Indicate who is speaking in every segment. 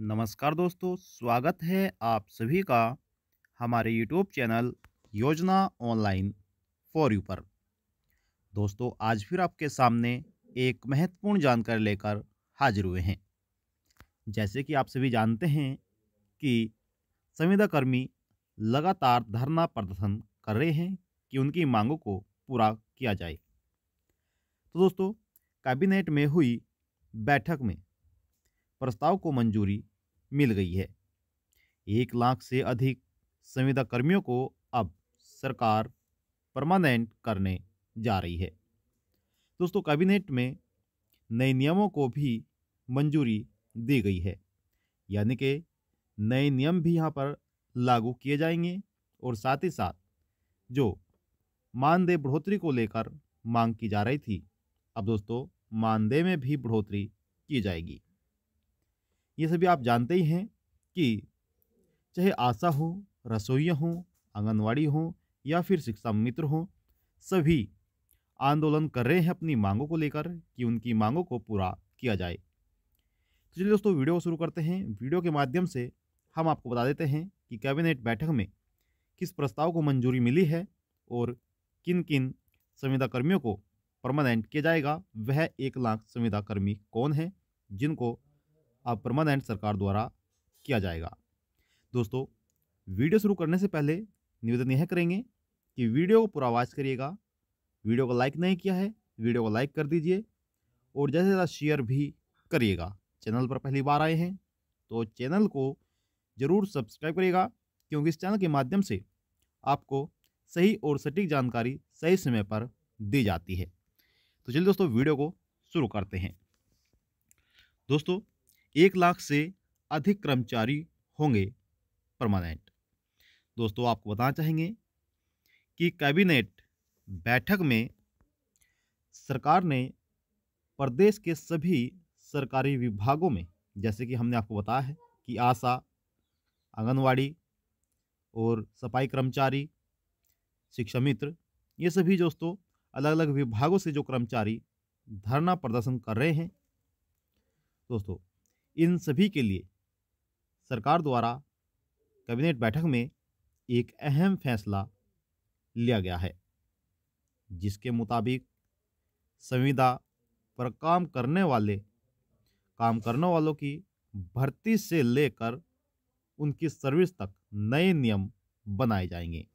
Speaker 1: नमस्कार दोस्तों स्वागत है आप सभी का हमारे YouTube channel Yojana online for you पर दोस्तों आज फिर आपके सामने एक महत्वपूर्ण जानकारी लेकर हाजिर हुए हैं जैसे कि आप सभी जानते हैं कि संविदाकर्मी लगातार धरना प्रदर्शन कर रहे हैं कि उनकी मांगों को पूरा किया जाए तो दोस्तों कैबिनेट में हुई बैठक में प्रस्ताव को मंजूरी मिल गई है एक लाख से अधिक संविदा कर्मियों को अब सरकार परमानेंट करने जा रही है दोस्तों कैबिनेट में नए नियमों को भी मंजूरी दी गई है यानी कि नए नियम भी यहाँ पर लागू किए जाएंगे और साथ ही साथ जो मानदेय बढ़ोतरी को लेकर मांग की जा रही थी अब दोस्तों मानदेय में भी बढ़ोतरी की जाएगी ये सभी आप जानते ही हैं कि चाहे आशा हो रसोइया हो आंगनवाड़ी हो या फिर शिक्षा मित्र हो सभी आंदोलन कर रहे हैं अपनी मांगों को लेकर कि उनकी मांगों को पूरा किया जाए तो चलिए दोस्तों वीडियो शुरू करते हैं वीडियो के माध्यम से हम आपको बता देते हैं कि कैबिनेट बैठक में किस प्रस्ताव को मंजूरी मिली है और किन किन संविदा कर्मियों को परमानेंट किया जाएगा वह एक लाख संविदा कर्मी कौन है जिनको अब परमानेंट सरकार द्वारा किया जाएगा दोस्तों वीडियो शुरू करने से पहले निवेदन यह करेंगे कि वीडियो को पूरा वॉच करिएगा वीडियो को लाइक नहीं किया है वीडियो को लाइक कर दीजिए और ज़्यादा से ज़्यादा शेयर भी करिएगा चैनल पर पहली बार आए हैं तो चैनल को ज़रूर सब्सक्राइब करिएगा क्योंकि इस चैनल के माध्यम से आपको सही और सटीक जानकारी सही समय पर दी जाती है तो चलिए दोस्तों वीडियो को शुरू करते हैं दोस्तों एक लाख से अधिक कर्मचारी होंगे परमानेंट दोस्तों आपको बताना चाहेंगे कि कैबिनेट बैठक में सरकार ने प्रदेश के सभी सरकारी विभागों में जैसे कि हमने आपको बताया है कि आशा आंगनवाड़ी और सफाई कर्मचारी शिक्षा मित्र ये सभी दोस्तों अलग अलग विभागों से जो कर्मचारी धरना प्रदर्शन कर रहे हैं दोस्तों इन सभी के लिए सरकार द्वारा कैबिनेट बैठक में एक अहम फैसला लिया गया है जिसके मुताबिक संविदा पर काम करने वाले काम करने वालों की भर्ती से लेकर उनकी सर्विस तक नए नियम बनाए जाएंगे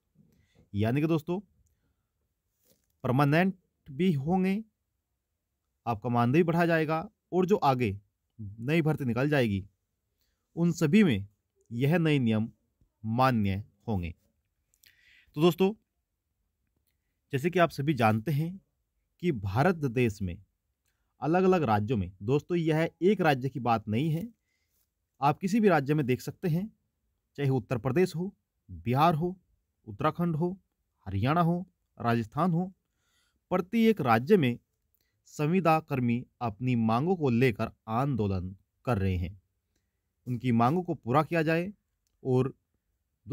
Speaker 1: यानी कि दोस्तों परमानेंट भी होंगे आपका मानदेय बढ़ा जाएगा और जो आगे नई भर्ती निकल जाएगी उन सभी में यह नए नियम मान्य होंगे तो दोस्तों जैसे कि आप सभी जानते हैं कि भारत देश में अलग अलग राज्यों में दोस्तों यह एक राज्य की बात नहीं है आप किसी भी राज्य में देख सकते हैं चाहे उत्तर प्रदेश हो बिहार हो उत्तराखंड हो हरियाणा हो राजस्थान हो प्रत्येक राज्य में संविदा कर्मी अपनी मांगों को लेकर आंदोलन कर रहे हैं उनकी मांगों को पूरा किया जाए और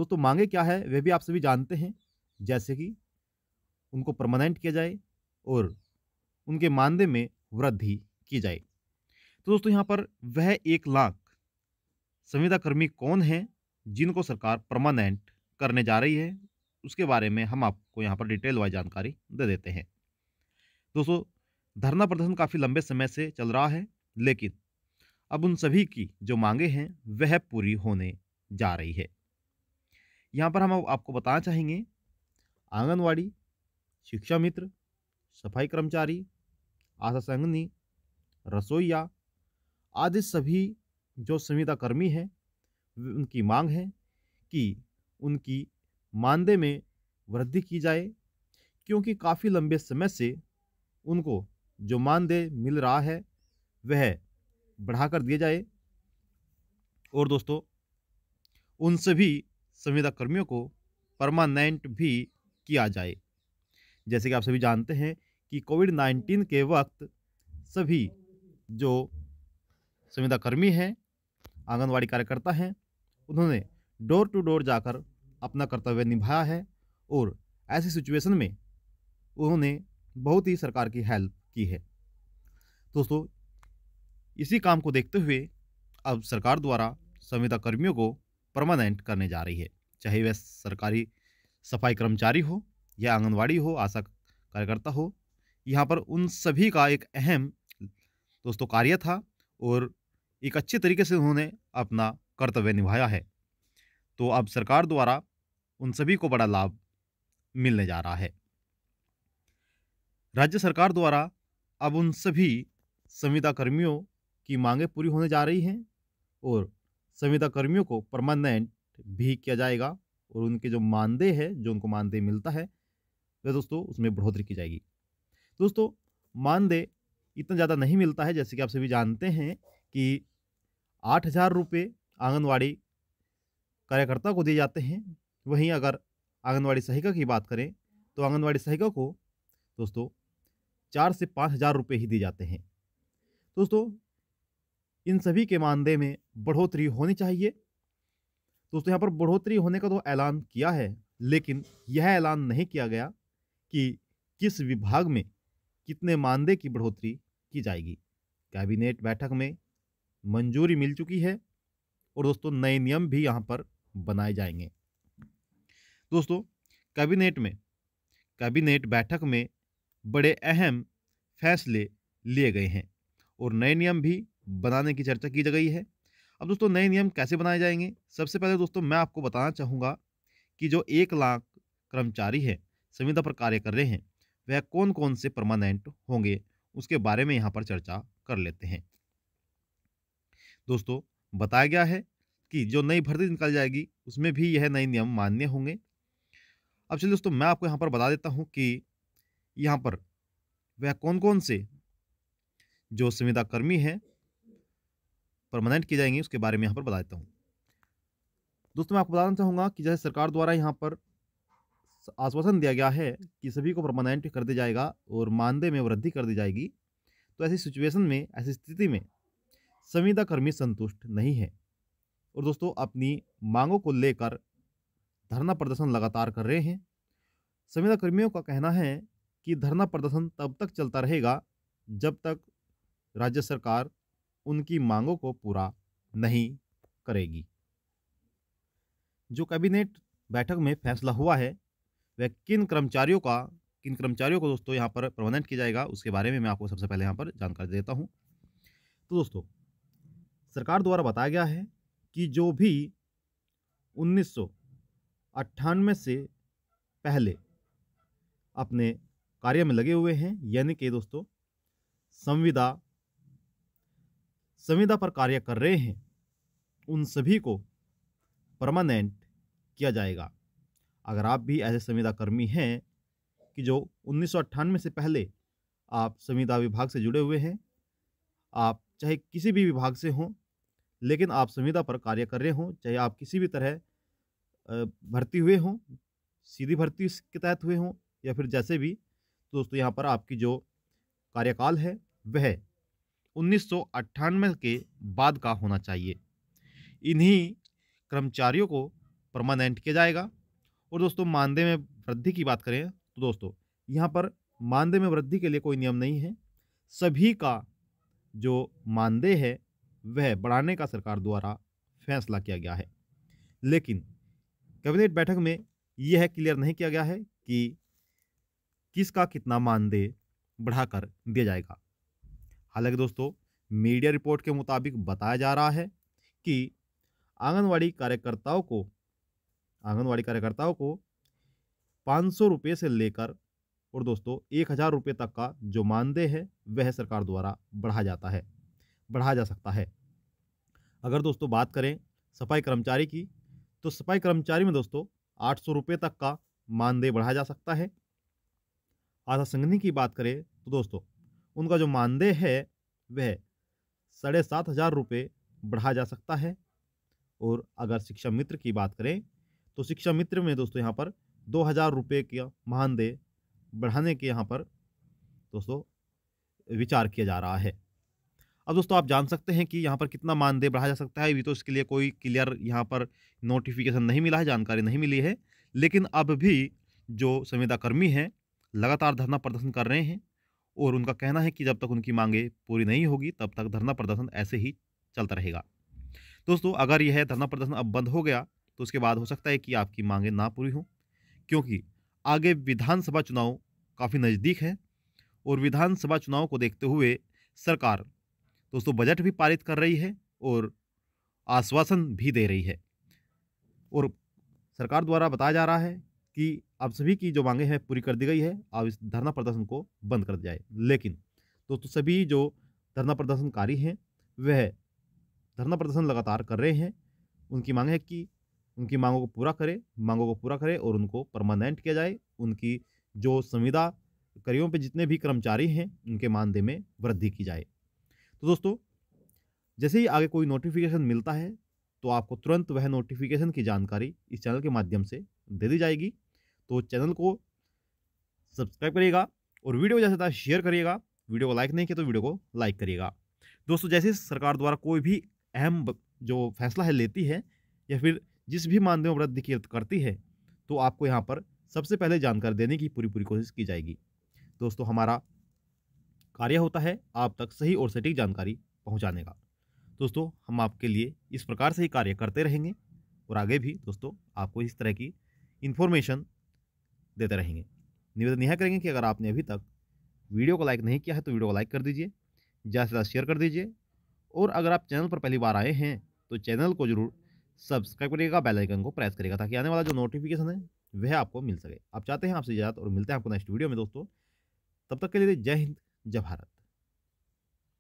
Speaker 1: दोस्तों मांगे क्या है वह भी आप सभी जानते हैं जैसे कि उनको परमानेंट किया जाए और उनके मानदेय में वृद्धि की जाए तो दोस्तों यहाँ पर वह एक लाख संविदा कर्मी कौन हैं जिनको सरकार परमानेंट करने जा रही है उसके बारे में हम आपको यहाँ पर डिटेल वाइज जानकारी दे देते हैं दोस्तों धरना प्रदर्शन काफ़ी लंबे समय से चल रहा है लेकिन अब उन सभी की जो मांगे हैं वह पूरी होने जा रही है यहाँ पर हम आपको बताना चाहेंगे आंगनवाड़ी शिक्षा मित्र सफाई कर्मचारी आशा संगनी रसोईया आदि सभी जो संविदा कर्मी हैं उनकी मांग है कि उनकी मानदेय में वृद्धि की जाए क्योंकि काफ़ी लंबे समय से उनको जो मानदेय मिल रहा है वह बढ़ाकर दिया जाए और दोस्तों उन सभी संविदा कर्मियों को परमानेंट भी किया जाए जैसे कि आप सभी जानते हैं कि कोविड नाइन्टीन के वक्त सभी जो संविदा कर्मी हैं आंगनवाड़ी कार्यकर्ता हैं उन्होंने डोर टू डोर जाकर अपना कर्तव्य निभाया है और ऐसी सिचुएशन में उन्होंने बहुत ही सरकार की हेल्प की है दोस्तों इसी काम को देखते हुए अब सरकार द्वारा संविदा कर्मियों को परमानेंट करने जा रही है चाहे वह सरकारी सफाई कर्मचारी हो या आंगनवाड़ी हो आशा कार्यकर्ता हो यहाँ पर उन सभी का एक अहम दोस्तों कार्य था और एक अच्छे तरीके से उन्होंने अपना कर्तव्य निभाया है तो अब सरकार द्वारा उन सभी को बड़ा लाभ मिलने जा रहा है राज्य सरकार द्वारा अब उन सभी संविदा कर्मियों की मांगें पूरी होने जा रही हैं और संविदा कर्मियों को परमानेंट भी किया जाएगा और उनके जो मानदेय है जो उनको मानदेय मिलता है वह दोस्तों उसमें बढ़ोतरी की जाएगी दोस्तों मानदेय इतना ज़्यादा नहीं मिलता है जैसे कि आप सभी जानते हैं कि आठ हज़ार रुपये आंगनवाड़ी कार्यकर्ता को दिए जाते हैं वहीं अगर आंगनबाड़ी सहायिका की बात करें तो आंगनबाड़ी सहायिका को दोस्तों चार से पाँच हज़ार रुपये ही दिए जाते हैं दोस्तों इन सभी के मानदेय में बढ़ोतरी होनी चाहिए दोस्तों यहाँ पर बढ़ोतरी होने का तो ऐलान किया है लेकिन यह ऐलान नहीं किया गया कि किस विभाग में कितने मानदेय की बढ़ोतरी की जाएगी कैबिनेट बैठक में मंजूरी मिल चुकी है और दोस्तों नए नियम भी यहाँ पर बनाए जाएंगे दोस्तों कैबिनेट में कैबिनेट बैठक में बड़े अहम फैसले लिए गए हैं और नए नियम भी बनाने की चर्चा की गई है अब दोस्तों नए नियम कैसे बनाए जाएंगे सबसे पहले दोस्तों मैं आपको बताना चाहूँगा कि जो एक लाख कर्मचारी हैं संविदा पर कार्य कर रहे हैं वह कौन कौन से परमानेंट होंगे उसके बारे में यहाँ पर चर्चा कर लेते हैं दोस्तों बताया गया है कि जो नई भर्ती निकाली जाएगी उसमें भी यह नए नियम मान्य होंगे अब चलिए दोस्तों मैं आपको यहाँ पर बता देता हूँ कि यहाँ पर वह कौन कौन से जो संविदा कर्मी हैं परमानेंट किए जाएंगे उसके बारे में यहाँ पर बता देता हूँ दोस्तों मैं आपको बताना चाहूँगा कि जैसे सरकार द्वारा यहाँ पर आश्वासन दिया गया है कि सभी को परमानेंट कर दिया जाएगा और मानदेय में वृद्धि कर दी जाएगी तो ऐसी सिचुएशन में ऐसी स्थिति में संविदा कर्मी संतुष्ट नहीं है और दोस्तों अपनी मांगों को लेकर धरना प्रदर्शन लगातार कर रहे हैं संविदा कर्मियों का कहना है कि धरना प्रदर्शन तब तक चलता रहेगा जब तक राज्य सरकार उनकी मांगों को पूरा नहीं करेगी जो कैबिनेट बैठक में फैसला हुआ है वह किन कर्मचारियों का किन कर्मचारियों को दोस्तों यहाँ पर परमानेंट किया जाएगा उसके बारे में मैं आपको सबसे पहले यहाँ पर जानकारी देता हूँ तो दोस्तों सरकार द्वारा बताया गया है कि जो भी उन्नीस से पहले अपने कार्य में लगे हुए हैं यानी कि दोस्तों संविदा संविदा पर कार्य कर रहे हैं उन सभी को परमानेंट किया जाएगा अगर आप भी ऐसे संविदा कर्मी हैं कि जो उन्नीस से पहले आप संविदा विभाग से जुड़े हुए हैं आप चाहे किसी भी विभाग से हों लेकिन आप संविदा पर कार्य कर रहे हों चाहे आप किसी भी तरह भर्ती हुए हों सीधी भर्ती के तहत हुए हों या फिर जैसे भी तो दोस्तों यहाँ पर आपकी जो कार्यकाल है वह उन्नीस के बाद का होना चाहिए इन्हीं कर्मचारियों को परमानेंट किया जाएगा और दोस्तों मानदेय में वृद्धि की बात करें तो दोस्तों यहाँ पर मानदेय में वृद्धि के लिए कोई नियम नहीं है सभी का जो मानदेय है वह बढ़ाने का सरकार द्वारा फैसला किया गया है लेकिन कैबिनेट बैठक में यह क्लियर नहीं किया गया है कि किसका कितना मानदेय बढ़ाकर दिया जाएगा हालांकि दोस्तों मीडिया रिपोर्ट के मुताबिक बताया जा रहा है कि आंगनवाड़ी कार्यकर्ताओं को आंगनवाड़ी कार्यकर्ताओं को पाँच सौ रुपये से लेकर और दोस्तों एक हज़ार रुपये तक का जो मानदेय है वह सरकार द्वारा बढ़ा जाता है बढ़ा जा सकता है अगर दोस्तों बात करें सफाई कर्मचारी की तो सफाई कर्मचारी में दोस्तों आठ सौ रुपये तक का मानदेय बढ़ाया जा सकता है आशा संघनी की बात करें तो दोस्तों उनका जो मानदेय है वह साढ़े सात हज़ार रुपये बढ़ा जा सकता है और अगर शिक्षा मित्र की बात करें तो शिक्षा मित्र में दोस्तों यहाँ पर दो हज़ार रुपये का मानदेय बढ़ाने के यहाँ पर दोस्तों विचार किया जा रहा है अब दोस्तों आप जान सकते हैं कि यहाँ पर कितना मानदेय बढ़ाया जा सकता है अभी तो इसके लिए कोई क्लियर यहाँ पर नोटिफिकेशन नहीं मिला है जानकारी नहीं मिली है लेकिन अब भी जो संविदाकर्मी हैं लगातार धरना प्रदर्शन कर रहे हैं और उनका कहना है कि जब तक उनकी मांगें पूरी नहीं होगी तब तक धरना प्रदर्शन ऐसे ही चलता रहेगा दोस्तों अगर यह धरना प्रदर्शन अब बंद हो गया तो उसके बाद हो सकता है कि आपकी मांगें ना पूरी हों क्योंकि आगे विधानसभा चुनाव काफ़ी नज़दीक है और विधानसभा चुनाव को देखते हुए सरकार दोस्तों बजट भी पारित कर रही है और आश्वासन भी दे रही है और सरकार द्वारा बताया जा रहा है कि आप सभी की जो मांगे हैं पूरी कर दी गई है अब इस धरना प्रदर्शन को बंद कर दिया जाए लेकिन दोस्तों सभी जो धरना प्रदर्शनकारी हैं वह धरना प्रदर्शन लगातार कर रहे हैं उनकी मांग है कि उनकी मांगों को पूरा करें मांगों को पूरा करें और उनको परमानेंट किया जाए उनकी जो संविदा कर्मियों पे जितने भी कर्मचारी हैं उनके मानदेय में वृद्धि की जाए तो दोस्तों जैसे ही आगे कोई नोटिफिकेशन मिलता है तो आपको तुरंत वह नोटिफिकेशन की जानकारी इस चैनल के माध्यम से दे दी जाएगी तो चैनल को सब्सक्राइब करिएगा और वीडियो जैसे था शेयर करिएगा वीडियो को लाइक नहीं किया तो वीडियो को लाइक करिएगा दोस्तों जैसे सरकार द्वारा कोई भी अहम जो फैसला है लेती है या फिर जिस भी मानदेय वृद्धि की करती है तो आपको यहाँ पर सबसे पहले जानकारी देने की पूरी पूरी कोशिश की जाएगी दोस्तों हमारा कार्य होता है आप तक सही और सटीक जानकारी पहुँचाने का दोस्तों हम आपके लिए इस प्रकार से ही कार्य करते रहेंगे और आगे भी दोस्तों आपको इस तरह की इन्फॉर्मेशन देते रहेंगे निवेदन यह करेंगे कि अगर आपने अभी तक वीडियो को लाइक नहीं किया है तो वीडियो को लाइक कर दीजिए ज़्यादा से ज़्यादा शेयर कर दीजिए और अगर आप चैनल पर पहली बार आए हैं तो चैनल को जरूर सब्सक्राइब करिएगा बेल आइकन को प्रेस करिएगा ताकि आने वाला जो नोटिफिकेशन है वह आपको मिल सके आप चाहते हैं आपसे ज़्यादा और मिलते हैं आपको नेक्स्ट वीडियो में दोस्तों तब तक के लिए जय हिंद जय भारत